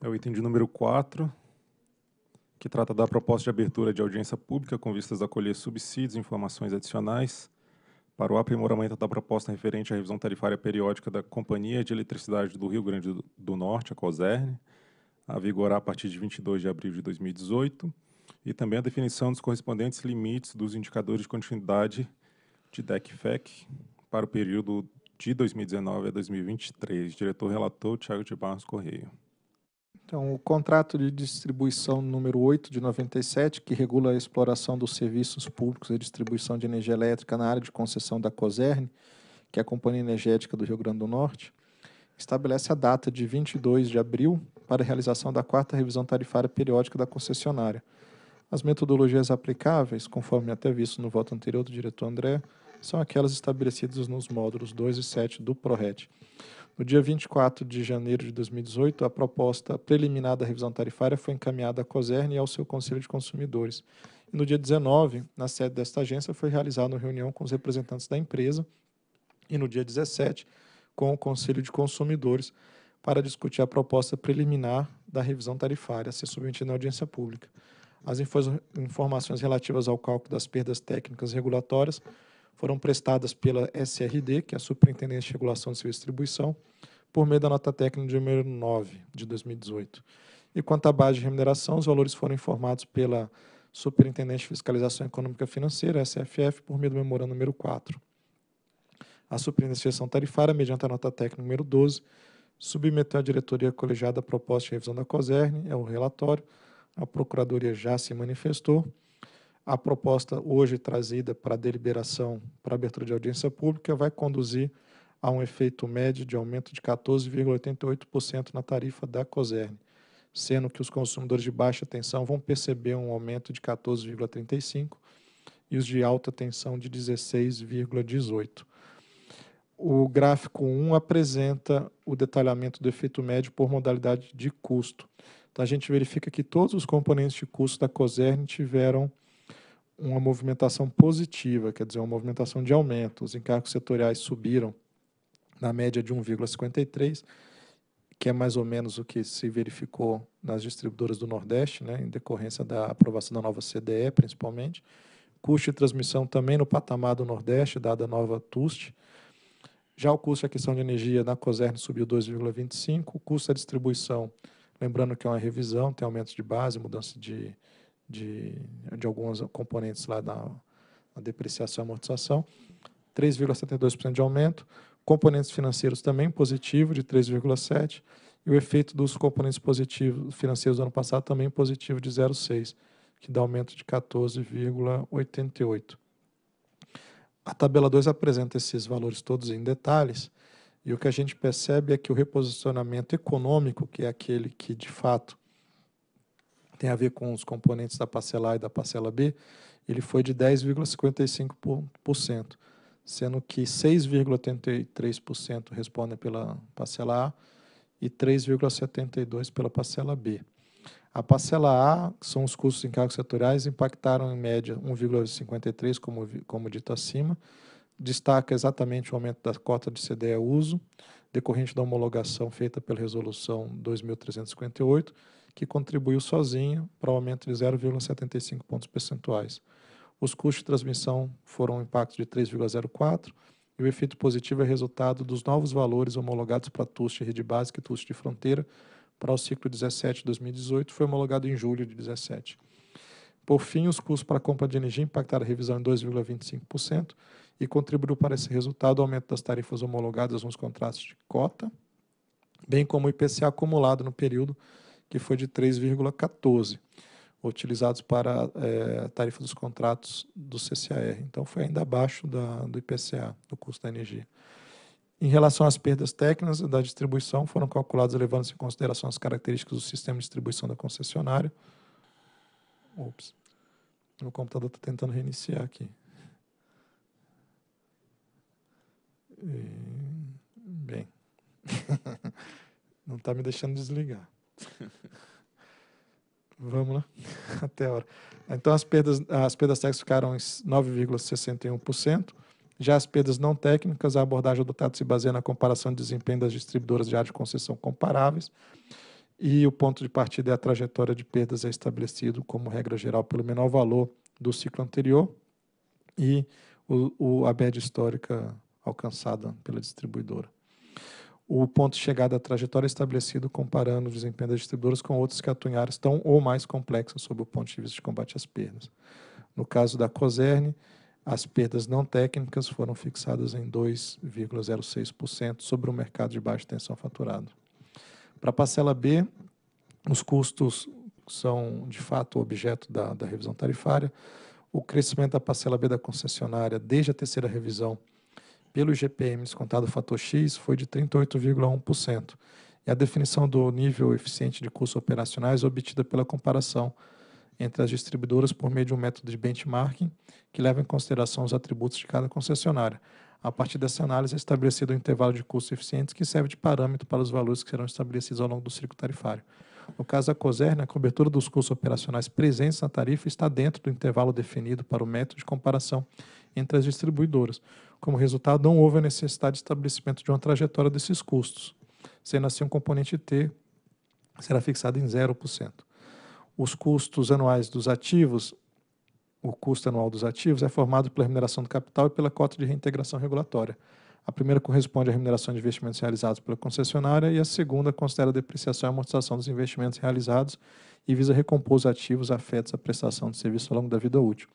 É o item de número 4, que trata da proposta de abertura de audiência pública com vistas a colher subsídios e informações adicionais para o aprimoramento da proposta referente à revisão tarifária periódica da Companhia de Eletricidade do Rio Grande do Norte, a COSERN, a vigorar a partir de 22 de abril de 2018, e também a definição dos correspondentes limites dos indicadores de continuidade de DECFEC para o período de 2019 a 2023. Diretor-relator, Tiago de Barros Correia. Então, o contrato de distribuição número 8 de 97, que regula a exploração dos serviços públicos e distribuição de energia elétrica na área de concessão da COSERN, que é a Companhia Energética do Rio Grande do Norte, estabelece a data de 22 de abril para a realização da quarta revisão tarifária periódica da concessionária. As metodologias aplicáveis, conforme até visto no voto anterior do diretor André, são aquelas estabelecidas nos módulos 2 e 7 do PRORET. No dia 24 de janeiro de 2018, a proposta preliminar da revisão tarifária foi encaminhada à COSERN e ao seu Conselho de Consumidores. E no dia 19, na sede desta agência, foi realizada uma reunião com os representantes da empresa e no dia 17, com o Conselho de Consumidores, para discutir a proposta preliminar da revisão tarifária a ser submetida à audiência pública. As informações relativas ao cálculo das perdas técnicas regulatórias foram prestadas pela SRD, que é a Superintendência de Regulação de Serviço de Distribuição, por meio da nota técnica de número 9 de 2018. E quanto à base de remuneração, os valores foram informados pela Superintendência de Fiscalização Econômica Financeira, SFF, por meio do memorando número 4. A Superintendência de Gestão Tarifária, mediante a nota técnica número 12, submeteu à diretoria colegiada a proposta de revisão da COSERN, é o relatório, a Procuradoria já se manifestou, a proposta hoje trazida para deliberação para abertura de audiência pública vai conduzir a um efeito médio de aumento de 14,88% na tarifa da COSERN, sendo que os consumidores de baixa tensão vão perceber um aumento de 14,35% e os de alta tensão de 16,18%. O gráfico 1 apresenta o detalhamento do efeito médio por modalidade de custo. Então, a gente verifica que todos os componentes de custo da COSERN tiveram uma movimentação positiva, quer dizer, uma movimentação de aumento. Os encargos setoriais subiram na média de 1,53, que é mais ou menos o que se verificou nas distribuidoras do Nordeste, né, em decorrência da aprovação da nova CDE, principalmente. Custo de transmissão também no patamar do Nordeste, dada a nova TUST. Já o custo de aquisição de energia na COSERN subiu 2,25, o custo da distribuição, lembrando que é uma revisão, tem aumentos de base, mudança de, de, de alguns componentes lá da, da depreciação e amortização, 3,72% de aumento, componentes financeiros também positivo, de 3,7%, e o efeito dos componentes positivos financeiros do ano passado também positivo, de 0,6%, que dá aumento de 14,88%. A tabela 2 apresenta esses valores todos em detalhes, e o que a gente percebe é que o reposicionamento econômico, que é aquele que de fato tem a ver com os componentes da parcela A e da parcela B, ele foi de 10,55%, sendo que 6,83% respondem pela parcela A e 3,72% pela parcela B. A parcela A, que são os custos em cargos setoriais, impactaram em média 1,53%, como, como dito acima, destaca exatamente o aumento da cota de CDE uso, decorrente da homologação feita pela Resolução 2358, que contribuiu sozinho para o aumento de 0,75 pontos percentuais. Os custos de transmissão foram um impacto de 3,04 e o efeito positivo é resultado dos novos valores homologados para TUST rede básica e TUST de fronteira para o ciclo 17-2018, foi homologado em julho de 17. Por fim, os custos para a compra de energia impactaram a revisão em 2,25% e contribuiu para esse resultado o aumento das tarifas homologadas nos contratos de cota, bem como o IPCA acumulado no período que foi de 3,14, utilizados para é, a tarifa dos contratos do CCAR. Então, foi ainda abaixo da, do IPCA, do custo da energia. Em relação às perdas técnicas da distribuição, foram calculadas levando-se em consideração as características do sistema de distribuição da concessionária. Ops, meu computador está tentando reiniciar aqui. Bem, não está me deixando desligar. Vamos lá, até a hora. Então, as perdas, as perdas técnicas ficaram em 9,61%. Já as perdas não técnicas, a abordagem adotada se baseia na comparação de desempenho das distribuidoras de área de concessão comparáveis. E o ponto de partida é a trajetória de perdas é estabelecido como regra geral pelo menor valor do ciclo anterior e o, o, a média histórica alcançada pela distribuidora o ponto de chegada da trajetória estabelecido comparando o desempenho das distribuidoras com outras que atuam em áreas tão ou mais complexas sob o ponto de vista de combate às perdas. No caso da COSERN, as perdas não técnicas foram fixadas em 2,06% sobre o mercado de baixa tensão faturado. Para a parcela B, os custos são, de fato, objeto da, da revisão tarifária. O crescimento da parcela B da concessionária, desde a terceira revisão, pelo IGPM o fator X foi de 38,1%, e a definição do nível eficiente de custos operacionais é obtida pela comparação entre as distribuidoras por meio de um método de benchmarking que leva em consideração os atributos de cada concessionária. A partir dessa análise é estabelecido um intervalo de custos eficientes que serve de parâmetro para os valores que serão estabelecidos ao longo do ciclo tarifário. No caso da COSERN, né, a cobertura dos custos operacionais presentes na tarifa está dentro do intervalo definido para o método de comparação entre as distribuidoras, como resultado, não houve a necessidade de estabelecimento de uma trajetória desses custos, sendo assim o um componente T será fixado em 0%. Os custos anuais dos ativos, o custo anual dos ativos é formado pela remuneração do capital e pela cota de reintegração regulatória. A primeira corresponde à remuneração de investimentos realizados pela concessionária e a segunda considera a depreciação e amortização dos investimentos realizados e visa recompor os ativos afetos à prestação de serviço ao longo da vida útil.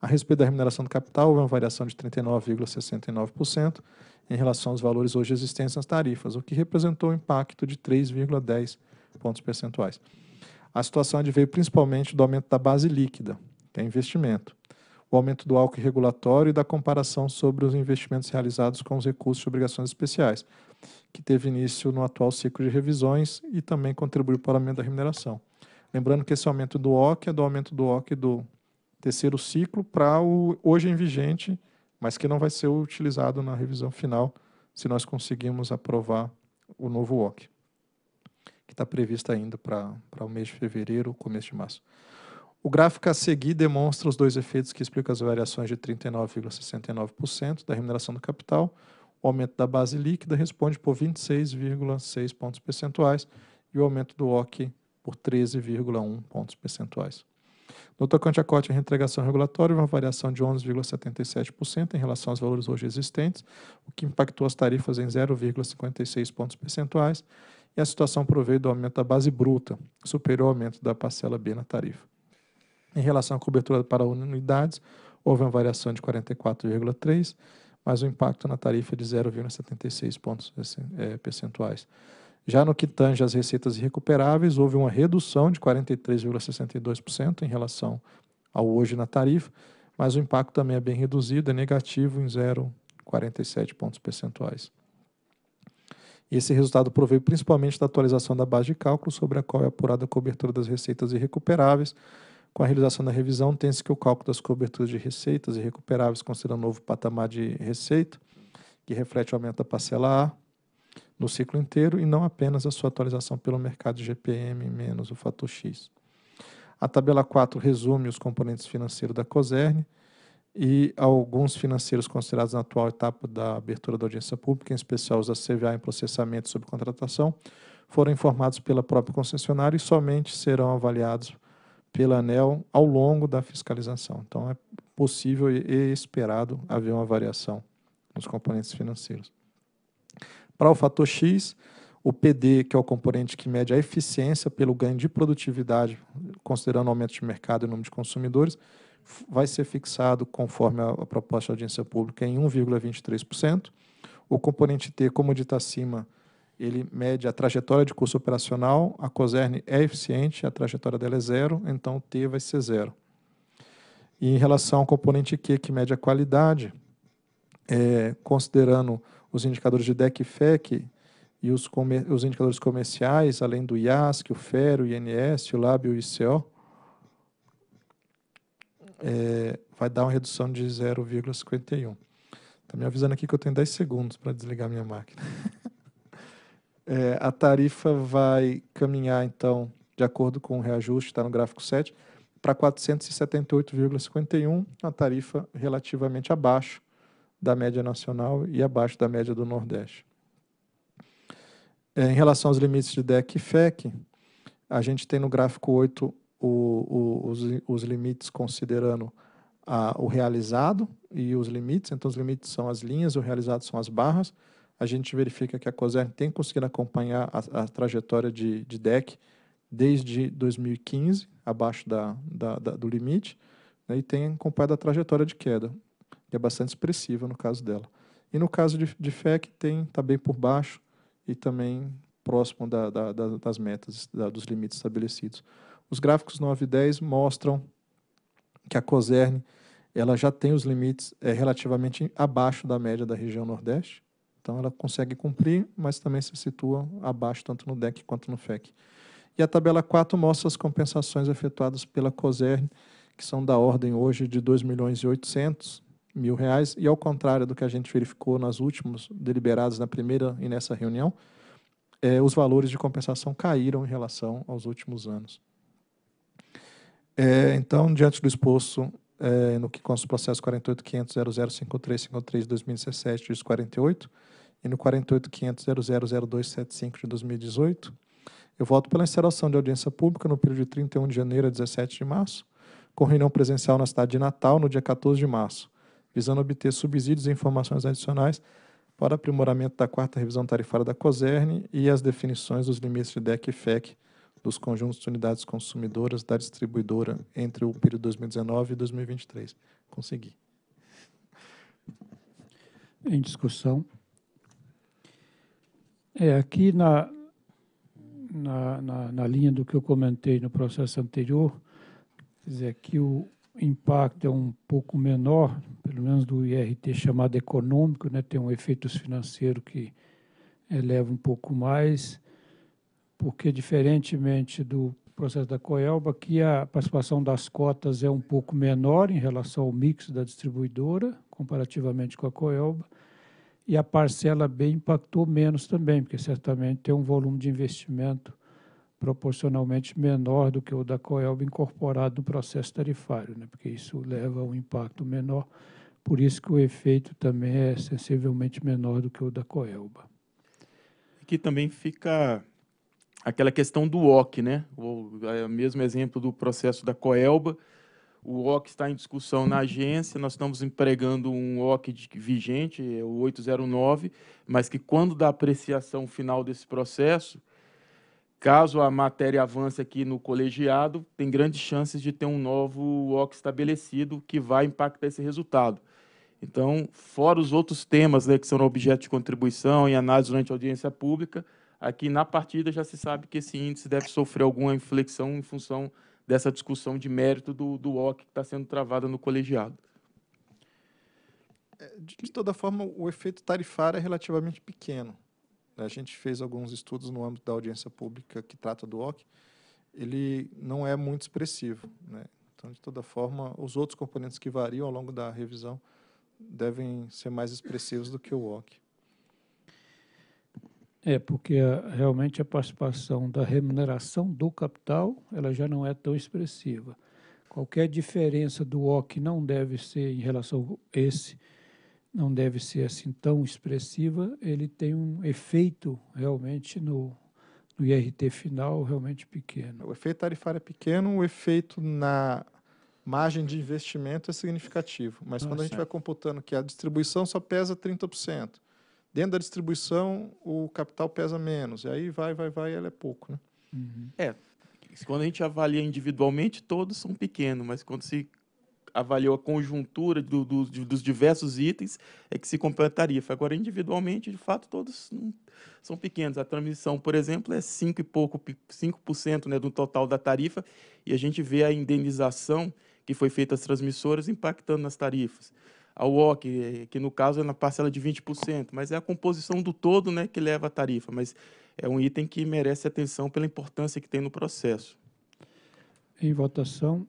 A respeito da remuneração do capital, houve uma variação de 39,69% em relação aos valores hoje existentes nas tarifas, o que representou um impacto de 3,10 pontos percentuais. A situação adveio é principalmente do aumento da base líquida, que é investimento, o aumento do álcool regulatório e da comparação sobre os investimentos realizados com os recursos de obrigações especiais, que teve início no atual ciclo de revisões e também contribuiu para o aumento da remuneração. Lembrando que esse aumento do OC é do aumento do OC do terceiro ciclo para o hoje em vigente, mas que não vai ser utilizado na revisão final se nós conseguirmos aprovar o novo OC, que está previsto ainda para o mês de fevereiro, começo de março. O gráfico a seguir demonstra os dois efeitos que explicam as variações de 39,69% da remuneração do capital. O aumento da base líquida responde por 26,6 pontos percentuais e o aumento do OC por 13,1 pontos percentuais. No tocante à cota de reintegração regulatória, uma variação de 11,77% em relação aos valores hoje existentes, o que impactou as tarifas em 0,56 pontos percentuais, e a situação proveio do aumento da base bruta, superior ao aumento da parcela B na tarifa. Em relação à cobertura para unidades, houve uma variação de 44,3%, mas o impacto na tarifa é de 0,76 pontos eh, percentuais. Já no que tange às receitas irrecuperáveis, houve uma redução de 43,62% em relação ao hoje na tarifa, mas o impacto também é bem reduzido, é negativo em 0,47 pontos percentuais. Esse resultado provei principalmente da atualização da base de cálculo sobre a qual é apurada a cobertura das receitas irrecuperáveis. Com a realização da revisão, tem-se que o cálculo das coberturas de receitas irrecuperáveis considera um novo patamar de receita, que reflete o aumento da parcela A, no ciclo inteiro e não apenas a sua atualização pelo mercado GPM menos o fator X. A tabela 4 resume os componentes financeiros da COSERN e alguns financeiros considerados na atual etapa da abertura da audiência pública, em especial os da CVA em processamento e subcontratação, foram informados pela própria concessionária e somente serão avaliados pela ANEL ao longo da fiscalização. Então, é possível e esperado haver uma variação nos componentes financeiros. Para o fator X, o PD, que é o componente que mede a eficiência pelo ganho de produtividade, considerando o aumento de mercado e o número de consumidores, vai ser fixado, conforme a, a proposta da audiência pública, em 1,23%. O componente T, como dito acima, ele mede a trajetória de custo operacional, a COSERN é eficiente, a trajetória dela é zero, então o T vai ser zero. E em relação ao componente Q, que mede a qualidade, é, considerando os indicadores de DEC e FEC e os, os indicadores comerciais, além do IASC, o FER, o INS, o LAB e o ICO, é, vai dar uma redução de 0,51. Está me avisando aqui que eu tenho 10 segundos para desligar minha máquina. é, a tarifa vai caminhar, então, de acordo com o reajuste, está no gráfico 7, para 478,51, uma tarifa relativamente abaixo da média nacional e abaixo da média do Nordeste. É, em relação aos limites de DEC e FEC, a gente tem no gráfico 8 o, o, os, os, limites considerando a, o realizado e os limites. Então, os limites são as linhas, o realizado são as barras. A gente verifica que a COSER tem conseguido acompanhar a, a trajetória de, de DEC desde 2015, abaixo da, da, da, do limite, né, e tem acompanhado a trajetória de queda e é bastante expressiva no caso dela. E no caso de, de tem, está bem por baixo e também próximo da, da, das metas, da, dos limites estabelecidos. Os gráficos 9 e 10 mostram que a COSERN ela já tem os limites é, relativamente abaixo da média da região Nordeste, então ela consegue cumprir, mas também se situa abaixo tanto no DEC quanto no FEC. E a tabela 4 mostra as compensações efetuadas pela COSERN, que são da ordem hoje de 2 milhões e 800, mil reais, e ao contrário do que a gente verificou nas últimas deliberadas na primeira e nessa reunião, é, os valores de compensação caíram em relação aos últimos anos. É, então, diante do exposto é, no que consta o processo 48.500.005353 de 2017, diz 48, e no 48.500.000275 de 2018, eu voto pela instalação de audiência pública no período de 31 de janeiro a 17 de março, com reunião presencial na cidade de Natal no dia 14 de março, visando obter subsídios e informações adicionais para aprimoramento da quarta revisão tarifária da COSERN e as definições dos limites de DEC e FEC dos conjuntos de unidades consumidoras da distribuidora entre o período 2019 e 2023. Consegui. Em discussão. É, aqui na, na, na, na linha do que eu comentei no processo anterior, quer dizer, que o, impacto é um pouco menor, pelo menos do IRT chamado econômico, né, tem um efeito financeiro que eleva um pouco mais, porque diferentemente do processo da Coelba, que a participação das cotas é um pouco menor em relação ao mix da distribuidora, comparativamente com a Coelba, e a parcela B impactou menos também, porque certamente tem um volume de investimento proporcionalmente menor do que o da COELB incorporado no processo tarifário, né? porque isso leva a um impacto menor, por isso que o efeito também é sensivelmente menor do que o da COELBA. Aqui também fica aquela questão do OC, né? o é, mesmo exemplo do processo da COELBA, o OC está em discussão na agência, nós estamos empregando um OC de, vigente, é o 809, mas que quando da apreciação final desse processo, Caso a matéria avance aqui no colegiado, tem grandes chances de ter um novo OC estabelecido que vai impactar esse resultado. Então, fora os outros temas né, que são objeto de contribuição e análise durante a audiência pública, aqui na partida já se sabe que esse índice deve sofrer alguma inflexão em função dessa discussão de mérito do, do OC que está sendo travada no colegiado. É, de toda forma, o efeito tarifário é relativamente pequeno a gente fez alguns estudos no âmbito da audiência pública que trata do OC, ele não é muito expressivo. Né? Então, de toda forma, os outros componentes que variam ao longo da revisão devem ser mais expressivos do que o OC. É, porque ah, realmente a participação da remuneração do capital ela já não é tão expressiva. Qualquer diferença do OC não deve ser em relação a esse não deve ser assim tão expressiva, ele tem um efeito realmente no, no IRT final realmente pequeno. O efeito tarifário é pequeno, o efeito na margem de investimento é significativo, mas tá quando a gente vai computando que a distribuição só pesa 30%, dentro da distribuição o capital pesa menos, e aí vai, vai, vai, ela é pouco. Né? Uhum. É, quando a gente avalia individualmente, todos são pequenos, mas quando se avaliou a conjuntura do, do, dos diversos itens, é que se completaria. Agora, individualmente, de fato, todos são pequenos. A transmissão, por exemplo, é 5 e pouco, 5% né, do total da tarifa, e a gente vê a indenização que foi feita às transmissoras impactando nas tarifas. A UOC, eh, que no caso é na parcela de 20%, mas é a composição do todo né, que leva a tarifa, mas é um item que merece atenção pela importância que tem no processo. Em votação.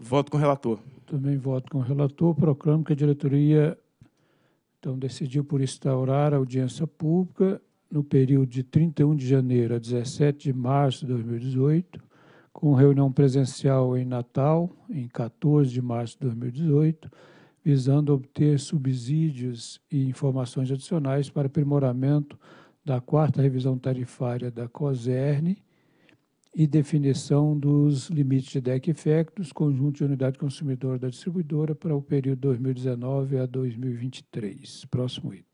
Voto com o relator. Também voto com o relator. Proclamo que a diretoria então decidiu por instaurar a audiência pública no período de 31 de janeiro a 17 de março de 2018, com reunião presencial em Natal, em 14 de março de 2018, visando obter subsídios e informações adicionais para aprimoramento da quarta revisão tarifária da COSERN e definição dos limites de DEC e FEC dos conjuntos de unidade consumidora da distribuidora para o período 2019 a 2023. Próximo item.